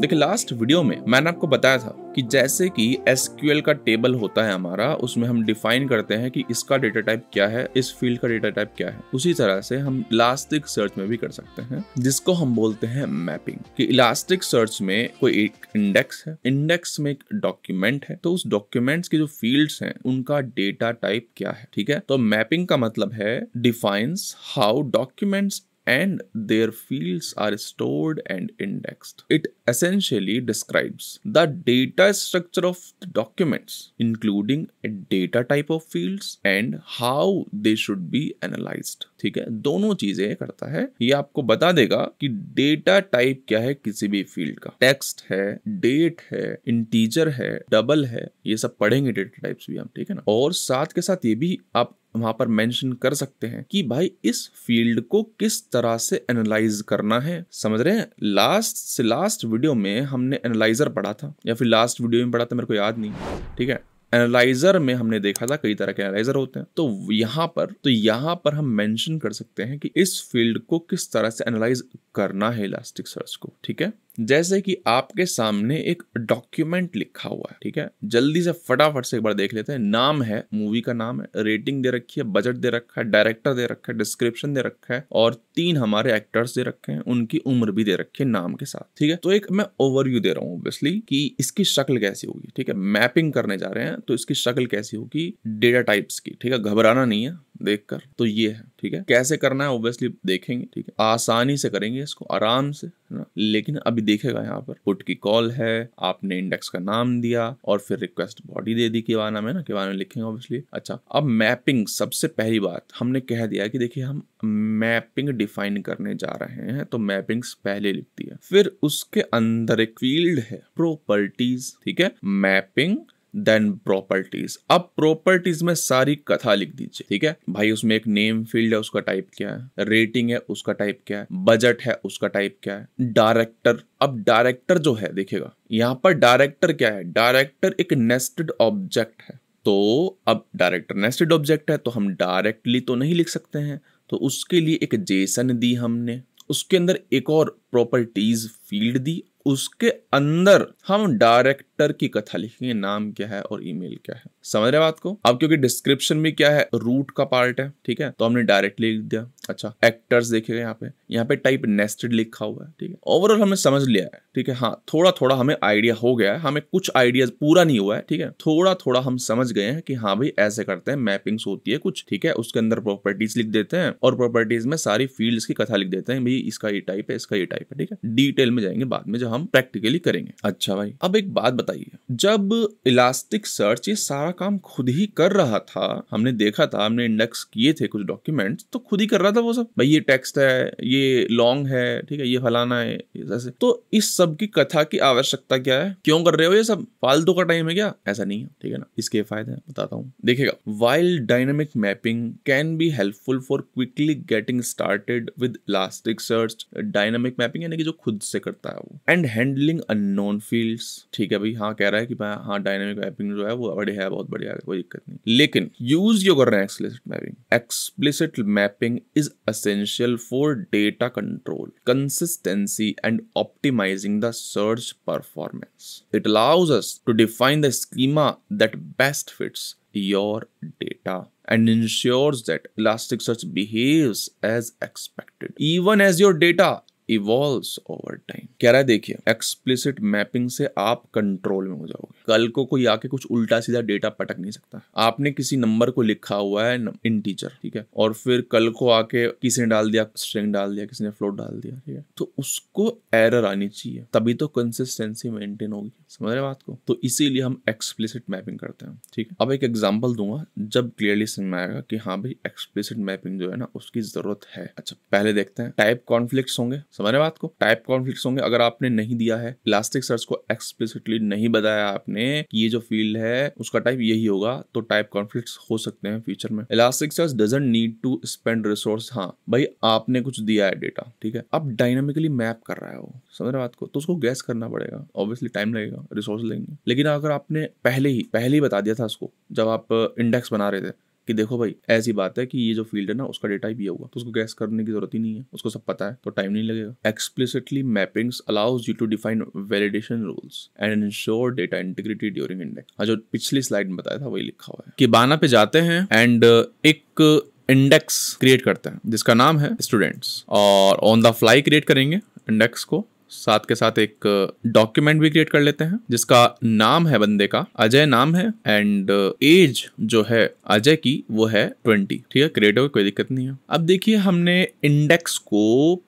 देखिए last video में मैंने आपको बताया था कि जैसे कि SQL का टेबल होता है हमारा उसमें हम डिफाइन करते हैं कि इसका डेटा टाइप क्या है इस फील्ड का डेटा टाइप क्या है उसी तरह से हम इलास्टिक सर्च में भी कर सकते हैं जिसको हम बोलते हैं मैपिंग कि इलास्टिक सर्च में कोई एक इंडेक्स है इंडेक्स में एक डॉक्यूमेंट है तो उस डॉक्यूमेंट्स के जो फील्ड है उनका डेटा टाइप क्या है ठीक है तो मैपिंग का मतलब है defines how documents and their fields are stored and indexed. It essentially describes the data structure of the documents, including a data type of fields and how they should be analyzed. ठीक है दोनों चीजें करता है ये आपको बता देगा कि डेटा टाइप क्या है किसी भी फील्ड का टेक्स्ट है डेट है इंटीजर है डबल है ये सब पढ़ेंगे डेटा टाइप्स भी हम ठीक है ना और साथ के साथ ये भी आप वहां पर मेंशन कर सकते हैं कि भाई इस फील्ड को किस तरह से एनालाइज करना है समझ रहे हैं लास्ट से लास्ट वीडियो में हमने एनालाइजर पढ़ा था या फिर लास्ट वीडियो में पढ़ा था मेरे को याद नहीं ठीक है एनालाइजर में हमने देखा था कई तरह के एनालाइजर होते हैं तो यहाँ पर तो यहाँ पर हम मेंशन कर सकते हैं कि इस फील्ड को किस तरह से एनालाइज करना है इलास्टिक सर्च को ठीक है जैसे कि आपके सामने एक डॉक्यूमेंट लिखा हुआ है ठीक है जल्दी से फटाफट से एक बार देख लेते हैं नाम है मूवी का नाम है रेटिंग दे रखी है बजट दे रखा है डायरेक्टर दे रखा है डिस्क्रिप्शन दे रखा है और तीन हमारे एक्टर्स दे रखे हैं उनकी उम्र भी दे रखी है नाम के साथ ठीक है तो एक मैं ओवरव्यू दे रहा हूँ ऑब्वियसली कि इसकी शक्ल कैसी होगी ठीक है मैपिंग करने जा रहे हैं तो इसकी शक्ल कैसी होगी डेटा टाइप्स की ठीक है घबराना नहीं है देखकर तो ये है ठीक है कैसे करना है ओब्वियसली देखेंगे ठीक है आसानी से करेंगे इसको आराम से है ना लेकिन अभी देखेगा यहाँ पर पुट की कॉल है आपने इंडेक्स का नाम दिया और फिर रिक्वेस्ट बॉडी दे दी वाना में ना किवाना में लिखेंगे ऑब्वियसली अच्छा अब मैपिंग सबसे पहली बात हमने कह दिया कि देखिए हम मैपिंग डिफाइन करने जा रहे हैं तो मैपिंग पहले लिखती है फिर उसके अंदर एक फील्ड है प्रोपर्टीज ठीक है मैपिंग देन प्रॉपर्टीज अब प्रॉपर्टीज में सारी कथा लिख दीजिए ठीक है भाई उसमें एक नेम फील्ड है उसका टाइप क्या है रेटिंग है उसका टाइप क्या है बजट है उसका टाइप क्या है डायरेक्टर अब डायरेक्टर जो है देखिएगा यहाँ पर डायरेक्टर क्या है डायरेक्टर एक नेस्टेड ऑब्जेक्ट है तो अब डायरेक्टर नेस्टेड ऑब्जेक्ट है तो हम डायरेक्टली तो नहीं लिख सकते हैं तो उसके लिए एक जेसन दी हमने उसके अंदर एक और प्रॉपर्टीज फील्ड दी उसके अंदर हम डायरेक्टर की कथा लिखेंगे नाम क्या है और ईमेल क्या है समझ रहे बात को अब क्योंकि डिस्क्रिप्शन में क्या है रूट का पार्ट है ठीक है तो हमने डायरेक्ट लिख दिया अच्छा एक्टर्स गए यहाँ पे यहाँ पे टाइप नेस्टेड लिखा हुआ है ठीक है ओवरऑल हमने समझ लिया है ठीक है हाँ थोड़ा थोड़ा हमें आइडिया हो गया है हमें कुछ आइडियाज पूरा नहीं हुआ है ठीक है थोड़ा थोड़ा हम समझ गए हैं कि हाँ भाई ऐसे करते हैं मैपिंग्स होती है कुछ ठीक है उसके अंदर प्रॉपर्टीज लिख देते हैं और प्रॉपर्टीज में सारी फील्ड की कथा लिख देते हैं भाई इसका ये टाइप है इसका ये टाइप है ठीक है डिटेल में जाएंगे बाद में जब हम प्रैक्टिकली करेंगे अच्छा भाई अब एक बात बताइए जब इलास्टिक सर्च ये सारा काम खुद ही कर रहा था हमने देखा था हमने इंडेक्स किए थे कुछ डॉक्यूमेंट्स तो खुद ही कर रहा था मतलब वो सब भाई ये टेक्स्ट है ये लॉन्ग है ठीक है ये फलाना है ऐसे तो इस सब की कथा की आवश्यकता क्या है क्यों कर रहे हो ये सब फालतू का टाइम है क्या ऐसा नहीं है ठीक है ना इसके फायदे हैं बताता हूँ देखेगा wild dynamic mapping can be helpful for quickly getting started with Elasticsearch dynamic mapping यानी कि जो खुद से करता है वो एंड हैंडलिंग अनोन फील्ड ठीक है भाई हाँ कह रहा है कि हाँ डायनेमिक मैपिंग जो है वो बढ़िया है बहुत बढ़िया है कोई दिक्कत नहीं लेकिन यूज क्यों कर रहे हैं explicit mapping explicit mapping is essential for data control, consistency, and optimizing the search performance. It allows us to define the schema that best fits your data and ensures that Elasticsearch behaves as expected. Even as your data evolve over time कह रहा है देखिए explicit mapping से आप control में हो जाओगे कल को कोई आके कुछ उल्टा सीधा डेटा पटक नहीं सकता आपने किसी नंबर को लिखा हुआ है टीचर ठीक है और फिर कल को आके किसी ने डाल दिया स्ट्रिंग डाल दिया किसी ने फ्लोट डाल दिया ठीक है तो उसको एरर आनी चाहिए तभी तो कंसिस्टेंसी मेंटेन होगी समझ रहे बात को तो इसीलिए हम एक्सप्लिसिट मैपिंग करते हैं ठीक है अब एक एग्जाम्पल दूंगा जब क्लियरली समझ में आएगा कि हाँ भाई एक्सप्लिसिट मैपिंग जो है ना उसकी जरूरत है अच्छा पहले देखते हैं टाइप कॉन्फ्लिक्ट होंगे समझ रहे बात को टाइप कॉन्फ्लिक्ट होंगे अगर आपने नहीं दिया है इलास्टिक सर्च को एक्सप्लिसिटली नहीं बताया आपने कि ये जो फील्ड है उसका टाइप यही होगा तो टाइप कॉन्फ्लिक्ट हो सकते हैं फ्यूचर में Elasticsearch doesn't need to spend resource हाँ भाई आपने कुछ दिया है डेटा ठीक है अब डायनामिकली मैप कर रहा है वो समझ रहे बात को तो उसको गैस करना पड़ेगा ऑब्वियसली टाइम लगेगा रिसोर्स लगेंगे लेकिन अगर आपने पहले ही पहले ही बता दिया था उसको जब आप इंडेक्स बना रहे थे कि देखो भाई ऐसी बात है कि ये जो फील्ड है ना उसका डेटा ही होगा तो उसको गैस करने की जरूरत ही नहीं है उसको सब पता है तो टाइम नहीं लगेगा explicitly mapping allows you to define validation rules and ensure data integrity during index जो पिछली स्लाइड में बताया था वही लिखा हुआ है कि बाना पे जाते हैं एंड uh, एक इंडेक्स क्रिएट करते हैं जिसका नाम है स्टूडेंट्स और ऑन द फ्लाई क्रिएट करेंगे इंडेक्स को साथ के साथ एक डॉक्यूमेंट भी क्रिएट कर लेते हैं जिसका नाम है बंदे का अजय नाम है एंड एज जो है अजय की वो है ट्वेंटी ठीक है क्रिएटर कोई दिक्कत नहीं है अब देखिए हमने इंडेक्स को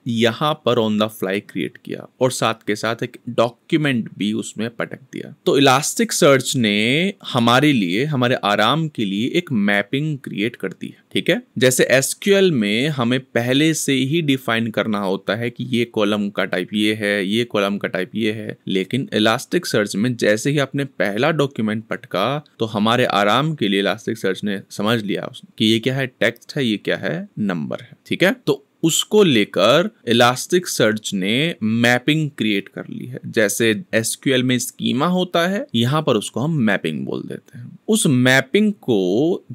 यहाँ पर ऑन द फ्लाई क्रिएट किया और साथ के साथ एक डॉक्यूमेंट भी उसमें पटक दिया तो इलास्टिक सर्च ने हमारे लिए हमारे आराम के लिए एक मैपिंग क्रिएट कर दी है ठीक है जैसे एसक्यूएल में हमें पहले से ही डिफाइन करना होता है कि ये कॉलम का टाइप ये है ये कॉलम का टाइप ये है लेकिन इलास्टिक सर्च में जैसे ही आपने पहला डॉक्यूमेंट पटका तो हमारे आराम के लिए इलास्टिक सर्च ने समझ लिया कि ये क्या है टेक्स्ट है ये क्या है नंबर है ठीक है तो उसको लेकर इलास्टिक सर्च ने मैपिंग क्रिएट कर ली है जैसे एसक्यूएल में स्कीमा होता है यहां पर उसको हम मैपिंग बोल देते हैं उस मैपिंग को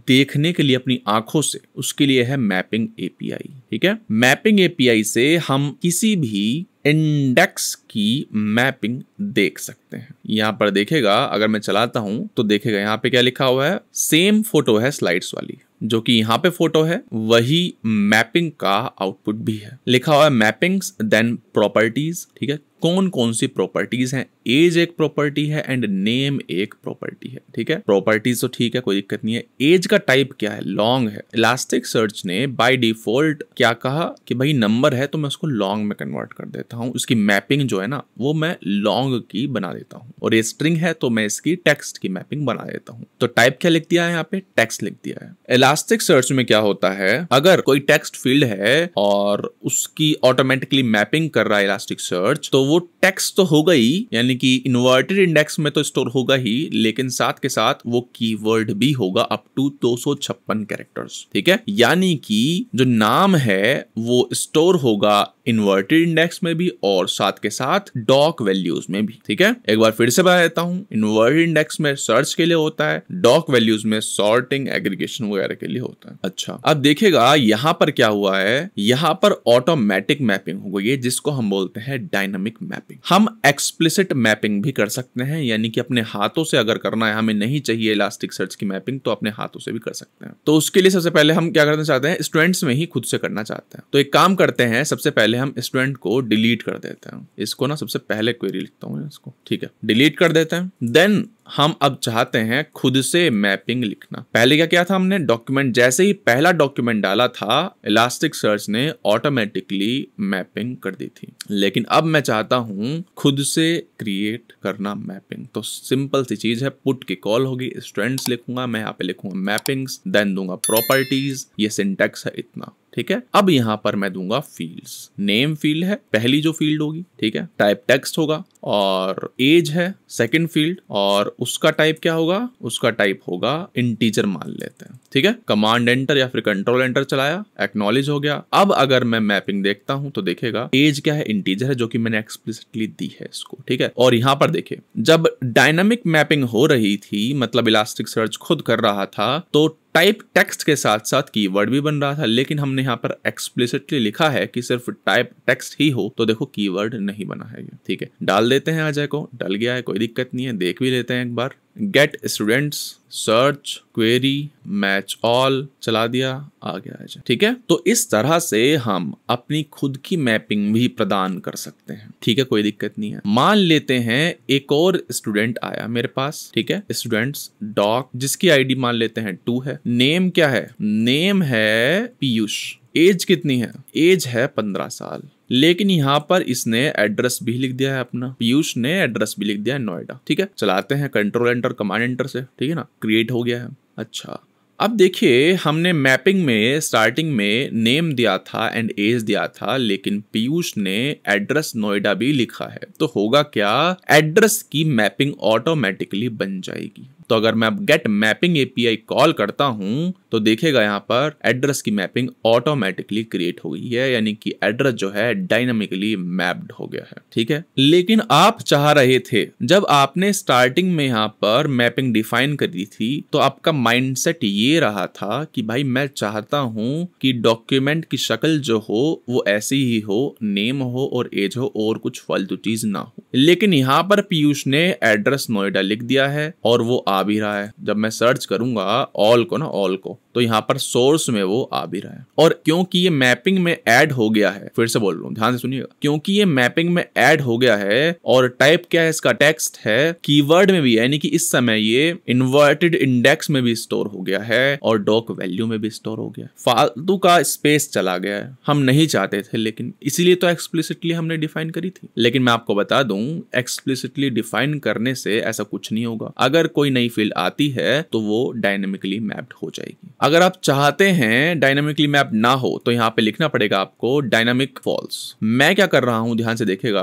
देखने के लिए अपनी आंखों से उसके लिए है मैपिंग एपीआई ठीक है मैपिंग एपीआई से हम किसी भी इंडेक्स की मैपिंग देख सकते हैं यहां पर देखेगा अगर मैं चलाता हूं तो देखेगा यहाँ पे क्या लिखा हुआ है सेम फोटो है स्लाइड्स वाली जो कि यहाँ पे फोटो है वही मैपिंग का आउटपुट भी है लिखा हुआ है मैपिंग्स देन प्रॉपर्टीज ठीक है कौन कौन सी प्रॉपर्टीज हैं एज एक प्रॉपर्टी है एंड नेम एक प्रॉपर्टी है ठीक है प्रॉपर्टीज तो ठीक है कोई दिक्कत नहीं है एज का टाइप क्या है लॉन्ग है इलास्टिक सर्च ने बाय डिफॉल्ट क्या कहा कि भाई नंबर है तो मैं उसको लॉन्ग में कन्वर्ट कर देता हूँ उसकी मैपिंग जो है ना वो मैं लॉन्ग की बना देता हूँ और ये स्ट्रिंग है तो मैं इसकी टेक्स्ट की मैपिंग बना देता हूँ तो टाइप क्या लिख दिया है यहाँ पे टेक्स्ट लिख दिया है इलास्टिक सर्च में क्या होता है अगर कोई टेक्स्ट फील्ड है और उसकी ऑटोमेटिकली मैपिंग कर रहा है इलास्टिक सर्च तो वो वो टेक्स्ट तो होगा ही यानी कि इन्वर्टेड इंडेक्स में तो स्टोर होगा ही लेकिन साथ के साथ वो कीवर्ड भी होगा अप टू दो सौ छप्पन कैरेक्टर्स ठीक है यानी कि जो नाम है वो स्टोर होगा इन्वर्टेड इंडेक्स में भी और साथ के साथ डॉक वैल्यूज में भी ठीक है एक बार फिर से बता देता हूँ इन्वर्टेड इंडेक्स में सर्च के लिए होता है डॉक वैल्यूज में सॉर्टिंग एग्रीगेशन वगैरह के लिए होता है अच्छा अब देखेगा यहाँ पर क्या हुआ है यहाँ पर ऑटोमेटिक मैपिंग हो गई है जिसको हम बोलते हैं डायनामिक डायनामिक मैपिंग हम एक्सप्लिसिट मैपिंग भी कर सकते हैं यानी कि अपने हाथों से अगर करना है हमें नहीं चाहिए इलास्टिक सर्च की मैपिंग तो अपने हाथों से भी कर सकते हैं तो उसके लिए सबसे पहले हम क्या करना चाहते हैं स्टूडेंट्स में ही खुद से करना चाहते हैं तो एक काम करते हैं सबसे पहले हम स्टूडेंट को डिलीट कर देते हैं इसको ना सबसे पहले क्वेरी लिखता हूँ इसको ठीक है डिलीट कर देते हैं देन हम अब चाहते हैं खुद से मैपिंग लिखना पहले क्या किया था हमने डॉक्यूमेंट जैसे ही पहला डॉक्यूमेंट डाला था इलास्टिक सर्च ने ऑटोमेटिकली मैपिंग कर दी थी लेकिन अब मैं चाहता हूं खुद से क्रिएट करना मैपिंग तो सिंपल सी चीज है पुट की कॉल होगी स्ट्रेंड्स लिखूंगा मैं यहाँ पे लिखूंगा मैपिंग्स देन दूंगा प्रॉपर्टीज ये सिंटेक्स है इतना ठीक है अब यहाँ पर मैं दूंगा फील्ड्स नेम फील्ड है पहली जो फील्ड होगी ठीक है टाइप टेक्स्ट होगा और एज है सेकंड फील्ड और उसका टाइप क्या होगा उसका टाइप होगा इंटीजर मान लेते हैं ठीक है कमांड एंटर या फिर कंट्रोल एंटर चलाया एक्नोलेज हो गया अब अगर मैं मैपिंग देखता हूं तो देखेगा एज क्या है इंटीजर है जो कि मैंने एक्सप्लिसिटली दी है इसको ठीक है और यहां पर देखे जब डायनामिक मैपिंग हो रही थी मतलब इलास्टिक सर्च खुद कर रहा था तो टाइप टेक्स्ट के साथ साथ कीवर्ड भी बन रहा था लेकिन हमने यहाँ पर एक्सप्लिसिटली लिखा है कि सिर्फ टाइप टेक्स्ट ही हो तो देखो कीवर्ड नहीं बना है ठीक है डाल देते हैं अजय को डल गया है कोई दिक्कत नहीं है देख भी लेते हैं एक बार get students search query match all चला दिया आ गया ठीक है तो इस तरह से हम अपनी खुद की मैपिंग भी प्रदान कर सकते हैं ठीक है कोई दिक्कत नहीं है मान लेते हैं एक और स्टूडेंट आया मेरे पास ठीक है स्टूडेंट्स डॉक जिसकी आईडी मान लेते हैं टू है नेम क्या है नेम है पीयूष एज कितनी है एज है पंद्रह साल लेकिन यहाँ पर इसने एड्रेस भी लिख दिया है अपना पीयूष ने एड्रेस भी लिख दिया है नोएडा ठीक है चलाते हैं कंट्रोल एंटर कमांड एंटर से ठीक है ना क्रिएट हो गया है अच्छा अब देखिए हमने मैपिंग में स्टार्टिंग में नेम दिया था एंड एज दिया था लेकिन पीयूष ने एड्रेस नोएडा भी लिखा है तो होगा क्या एड्रेस की मैपिंग ऑटोमेटिकली बन जाएगी तो अगर मैं गेट मैपिंग एपीआई कॉल करता हूं तो देखेगा यहाँ पर एड्रेस की मैपिंग ऑटोमेटिकली क्रिएट हो गई है यानी कि एड्रेस जो है डायनामिकली मैप्ड हो गया है ठीक है लेकिन आप चाह रहे थे जब आपने स्टार्टिंग में यहां पर मैपिंग डिफाइन करी थी तो आपका माइंडसेट ये रहा था कि भाई मैं चाहता हूँ कि डॉक्यूमेंट की शक्ल जो हो वो ऐसी ही हो नेम हो और एज हो और कुछ फालतू चीज ना हो लेकिन यहाँ पर पीयूष ने एड्रेस नोएडा लिख दिया है और वो आ भी रहा है जब मैं सर्च करूंगा ऑल को ना ऑल को तो यहाँ पर सोर्स में वो आ भी रहा है और क्योंकि ये मैपिंग में ऐड हो गया है फिर से बोल रहा हूँ ध्यान से सुनिएगा क्योंकि ये मैपिंग में ऐड हो गया है और टाइप क्या है इसका टेक्स्ट है कीवर्ड में भी यानी कि इस समय ये इन्वर्टेड इंडेक्स में भी स्टोर हो गया है और डॉक वैल्यू में भी स्टोर हो गया फालतू का स्पेस चला गया है हम नहीं चाहते थे लेकिन इसीलिए तो एक्सप्लिसिटली हमने डिफाइन करी थी लेकिन मैं आपको बता दूं एक्सप्लिसिटली डिफाइन करने से ऐसा कुछ नहीं होगा अगर कोई नई फील्ड आती है तो वो डायनेमिकली मैप्ड हो जाएगी अगर आप चाहते हैं डायनामिकली मैप ना हो तो यहाँ पे लिखना पड़ेगा आपको डायनामिक फॉल्स मैं क्या कर रहा हूँ ध्यान से देखेगा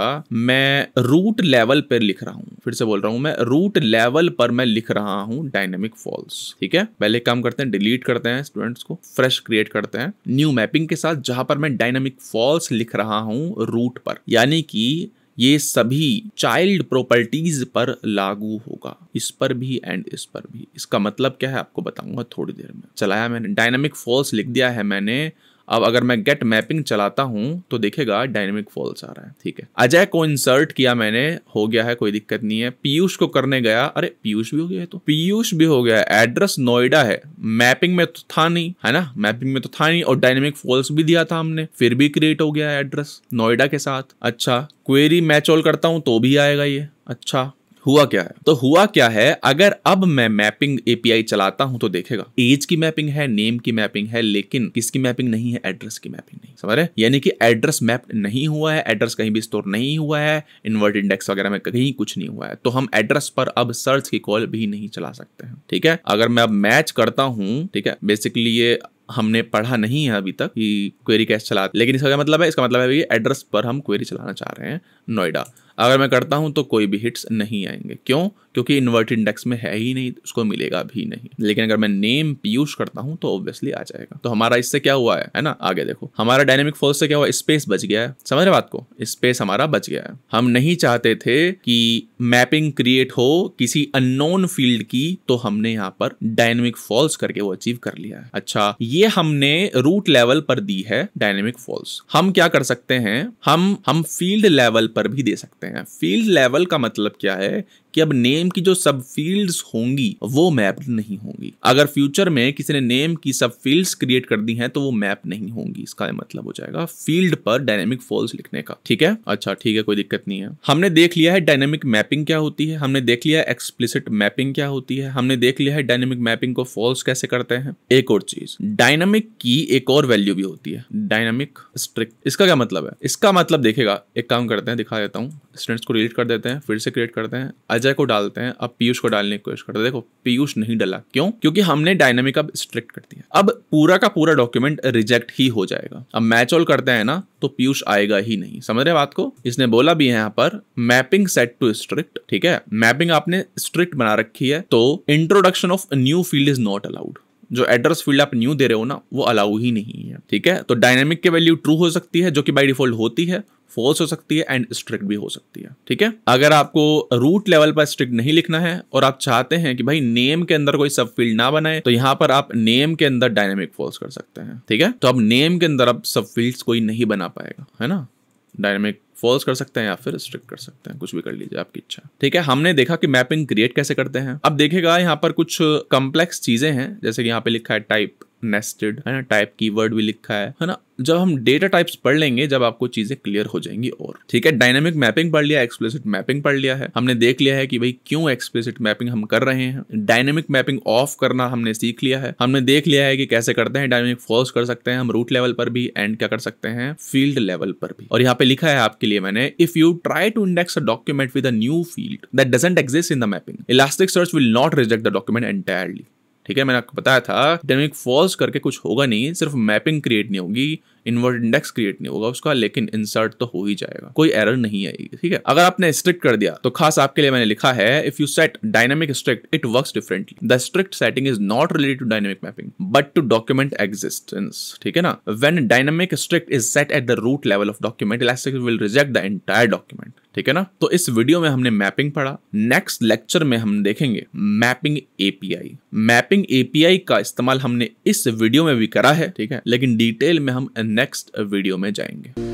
मैं रूट लेवल पर लिख रहा हूँ फिर से बोल रहा हूँ मैं रूट लेवल पर मैं लिख रहा हूँ डायनामिक फॉल्स ठीक है पहले काम करते हैं डिलीट करते हैं स्टूडेंट्स को फ्रेश क्रिएट करते हैं न्यू मैपिंग के साथ जहां पर मैं डायनामिक फॉल्स लिख रहा हूँ रूट पर यानी कि ये सभी चाइल्ड प्रॉपर्टीज पर लागू होगा इस पर भी एंड इस पर भी इसका मतलब क्या है आपको बताऊंगा थोड़ी देर में चलाया मैंने डायनामिक फॉल्स लिख दिया है मैंने अब अगर मैं गेट मैपिंग चलाता हूँ तो देखेगा डायनेमिक फॉल्स आ रहा है ठीक है अजय को इंसर्ट किया मैंने हो गया है कोई दिक्कत नहीं है पीयूष को करने गया अरे पीयूष भी हो गया तो पीयूष भी हो गया एड्रेस नोएडा है मैपिंग में तो था नहीं है ना मैपिंग में तो था नहीं और डायनेमिक फॉल्स भी दिया था हमने फिर भी क्रिएट हो गया एड्रेस नोएडा के साथ अच्छा क्वेरी मैच ऑल करता हूँ तो भी आएगा ये अच्छा हुआ क्या है तो हुआ क्या है अगर अब मैं मैपिंग एपीआई चलाता हूं तो देखेगा एज की मैपिंग है नेम की मैपिंग है लेकिन किसकी मैपिंग नहीं है एड्रेस की मैपिंग नहीं समझ रहे यानी कि एड्रेस मैप नहीं हुआ है एड्रेस कहीं भी स्टोर नहीं हुआ है इन्वर्ट इंडेक्स वगैरह में कहीं कुछ नहीं हुआ है तो हम एड्रेस पर अब सर्च की कॉल भी नहीं चला सकते हैं ठीक है अगर मैं अब मैच करता हूँ ठीक है बेसिकली ये हमने पढ़ा नहीं है अभी तक कि क्वेरी कैसे चला लेकिन इसका क्या मतलब है इसका मतलब है एड्रेस पर हम क्वेरी चलाना चाह रहे हैं नोएडा अगर मैं करता हूं तो कोई भी हिट्स नहीं आएंगे क्यों क्योंकि इन्वर्ट इंडेक्स में है ही नहीं उसको मिलेगा भी नहीं लेकिन अगर मैं नेम पीयूष करता हूं तो ऑब्वियसली आ जाएगा तो हमारा इससे क्या हुआ है है ना आगे देखो हमारा डायनेमिक फोर्स से क्या हुआ स्पेस बच गया है समझ रहे बात को स्पेस हमारा बच गया है हम नहीं चाहते थे कि मैपिंग क्रिएट हो किसी अननोन फील्ड की तो हमने यहाँ पर डायनेमिक फॉल्स करके वो अचीव कर लिया है अच्छा ये हमने रूट लेवल पर दी है डायनेमिक फॉल्स हम क्या कर सकते हैं हम हम फील्ड लेवल पर भी दे सकते सकते हैं फील्ड लेवल का मतलब क्या है कि अब नेम की जो सब फील्ड होंगी वो मैप नहीं होंगी अगर फ्यूचर में किसी ने नेम की सब फील्ड क्रिएट कर दी है तो वो मैप नहीं होंगी इसका मतलब हो जाएगा फील्ड पर डायनेमिक फॉल्स लिखने का ठीक है अच्छा ठीक है कोई दिक्कत नहीं है हमने देख लिया है डायनेमिक मैपिंग क्या होती है हमने देख लिया एक्सप्लिसिट मैपिंग क्या होती है हमने देख लिया है डायनेमिक मैपिंग को फॉल्स कैसे करते हैं एक और चीज डायनेमिक की एक और वैल्यू भी होती है डायनेमिक स्ट्रिक्ट इसका क्या मतलब है इसका मतलब देखेगा एक काम करते हैं दिखा देता हूँ स्टूडेंट्स को रिलीट कर देते हैं फिर से क्रिएट करते हैं अजय को डालते हैं अब पीयूष को डालने की कोशिश करते हैं देखो पीयूष नहीं डाला क्यों क्योंकि हमने डायनेमिक अब स्ट्रिक्ट कर दिया अब पूरा का पूरा डॉक्यूमेंट रिजेक्ट ही हो जाएगा अब मैच ऑल करते हैं ना तो पीयूष आएगा ही नहीं समझ रहे बात को इसने बोला भी है यहाँ पर मैपिंग सेट टू स्ट्रिक्ट ठीक है मैपिंग आपने स्ट्रिक्ट बना रखी है तो introduction of new field is not allowed जो एड्रेस फील्ड आप न्यू दे रहे हो ना वो अलाउ ही नहीं है ठीक है तो डायनेमिक की वैल्यू ट्रू हो सकती है जो कि बाई डिफॉल्ट होती है फॉल्स हो सकती है एंड स्ट्रिक्ट भी हो सकती है ठीक है अगर आपको रूट लेवल पर स्ट्रिक्ट नहीं लिखना है और आप चाहते हैं कि भाई नेम के अंदर कोई सब फील्ड ना बनाए तो यहाँ पर आप नेम के अंदर डायनेमिक फॉल्स कर सकते हैं ठीक है तो अब नेम के अंदर आप सब फील्ड कोई नहीं बना पाएगा है ना डायनेमिक फॉल्स कर सकते हैं या फिर स्ट्रिक कर सकते हैं कुछ भी कर लीजिए आपकी इच्छा ठीक है हमने देखा कि मैपिंग क्रिएट कैसे करते हैं अब देखेगा यहाँ पर कुछ कम्प्लेक्स चीज़ें हैं जैसे कि यहाँ पे लिखा है टाइप नेस्टेड है ना टाइप कीवर्ड भी लिखा है है ना जब हम डेटा टाइप्स पढ़ लेंगे जब आपको चीजें क्लियर हो जाएंगी और ठीक है डायनेमिक मैपिंग पढ़ लिया एक्सप्लिसिट मैपिंग पढ़ लिया है हमने देख लिया है कि भाई क्यों एक्सप्लिसिट मैपिंग हम कर रहे हैं डायनेमिक मैपिंग ऑफ करना हमने सीख लिया है हमने देख लिया है कि कैसे करते हैं डायनेमिक फॉल्स कर सकते हैं हम रूट लेवल पर भी एंड क्या कर सकते हैं फील्ड लेवल पर भी और यहाँ पे लिखा है आपके लिए मैंने if you try to index a document with a new field that doesn't exist in the mapping Elasticsearch will not reject the document entirely ठीक है मैंने आपको बताया था डायनेमिक फॉल्स करके कुछ होगा नहीं सिर्फ मैपिंग क्रिएट नहीं होगी इन्वर्ट इंडेक्स क्रिएट नहीं होगा उसका लेकिन इंसर्ट तो हो ही जाएगा कोई एरर नहीं आएगी ठीक है अगर आपने स्ट्रिक्ट कर दिया तो खास आपके लिए मैंने लिखा है if you set dynamic strict it work differently the strict setting is not related to dynamic mapping but to document existence ठीक है ना when dynamic strict is set at the root level of document elastic will reject the entire document ठीक है ना तो इस video में हमने मैपिंग पढ़ा नेक्स्ट लेक्चर में हम देखेंगे मैपिंग एपीआई मैपिंग एपीआई का इस्तेमाल हमने इस वीडियो में भी करा है ठीक है लेकिन डिटेल में हम नेक्स्ट वीडियो में जाएंगे